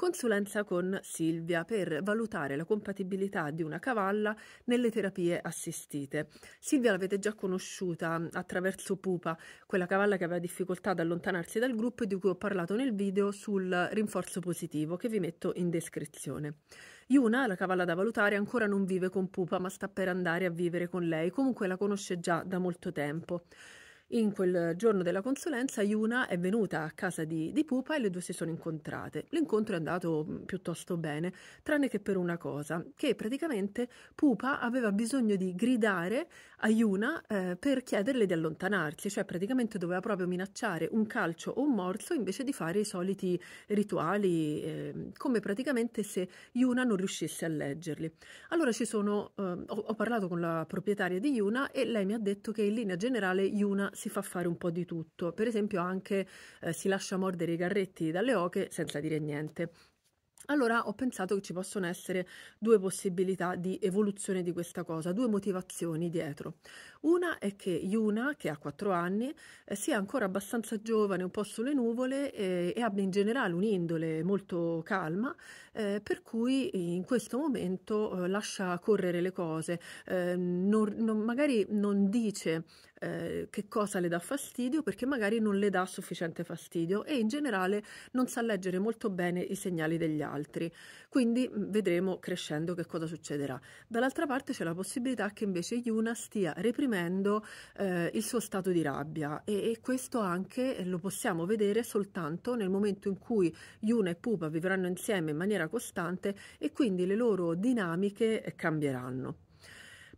consulenza con Silvia per valutare la compatibilità di una cavalla nelle terapie assistite. Silvia l'avete già conosciuta attraverso Pupa, quella cavalla che aveva difficoltà ad allontanarsi dal gruppo e di cui ho parlato nel video sul rinforzo positivo che vi metto in descrizione. Yuna, la cavalla da valutare, ancora non vive con Pupa ma sta per andare a vivere con lei, comunque la conosce già da molto tempo. In quel giorno della consulenza Yuna è venuta a casa di, di Pupa e le due si sono incontrate. L'incontro è andato mm, piuttosto bene, tranne che per una cosa, che praticamente Pupa aveva bisogno di gridare a Yuna eh, per chiederle di allontanarsi, cioè praticamente doveva proprio minacciare un calcio o un morso invece di fare i soliti rituali, eh, come praticamente se Yuna non riuscisse a leggerli. Allora ci sono, eh, ho, ho parlato con la proprietaria di Yuna e lei mi ha detto che in linea generale Yuna si fa fare un po' di tutto, per esempio anche eh, si lascia mordere i carretti dalle oche senza dire niente. Allora ho pensato che ci possono essere due possibilità di evoluzione di questa cosa, due motivazioni dietro. Una è che Yuna, che ha 4 anni, eh, sia ancora abbastanza giovane, un po' sulle nuvole eh, e abbia in generale un'indole molto calma, eh, per cui in questo momento eh, lascia correre le cose, eh, non, non, magari non dice eh, che cosa le dà fastidio perché magari non le dà sufficiente fastidio e in generale non sa leggere molto bene i segnali degli altri altri. Quindi mm, vedremo crescendo che cosa succederà. Dall'altra parte c'è la possibilità che invece Yuna stia reprimendo eh, il suo stato di rabbia e, e questo anche eh, lo possiamo vedere soltanto nel momento in cui Yuna e Pupa vivranno insieme in maniera costante e quindi le loro dinamiche eh, cambieranno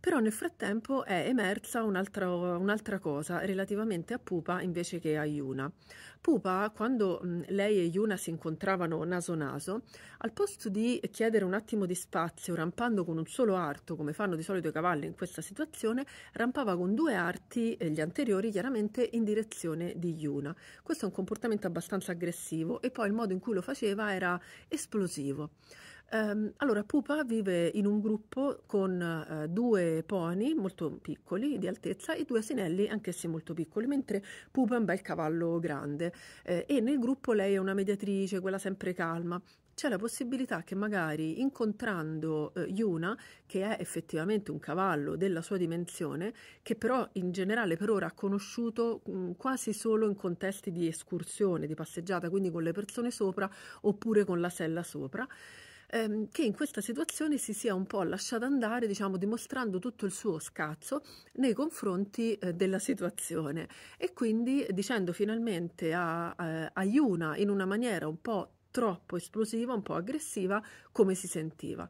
però nel frattempo è emersa un'altra, un'altra cosa relativamente a Pupa invece che a Yuna. Pupa, quando lei e Yuna si incontravano naso-naso, al posto di chiedere un attimo di spazio rampando con un solo arto, come fanno di solito i cavalli in questa situazione, rampava con due arti, eh, gli anteriori chiaramente, in direzione di Yuna. Questo è un comportamento abbastanza aggressivo e poi il modo in cui lo faceva era esplosivo. Um, allora, Pupa vive in un gruppo con uh, due pony molto piccoli di altezza e due asinelli anch'essi molto piccoli, mentre Pupa è un bel cavallo grande eh, e nel gruppo lei è una mediatrice, quella sempre calma c'è la possibilità che magari incontrando eh, Yuna, che è effettivamente un cavallo della sua dimensione, che però in generale per ora ha conosciuto mh, mm, quasi solo in contesti di escursione, di passeggiata, quindi con le persone sopra oppure con la sella sopra, ehm, che in questa situazione si sia un po' lasciata andare, diciamo, dimostrando tutto il suo scazzo nei confronti eh, della situazione e quindi dicendo finalmente a, a, a Yuna in una maniera un po' troppo esplosiva, un po' aggressiva, come si sentiva.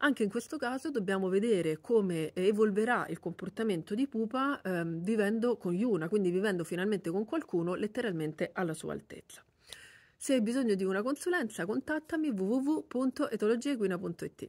Anche in questo caso dobbiamo vedere come evolverà il comportamento di Pupa ehm, vivendo con Yuna, quindi vivendo finalmente con qualcuno letteralmente alla sua altezza. Se hai bisogno di una consulenza, contattami www.etologieguina.it.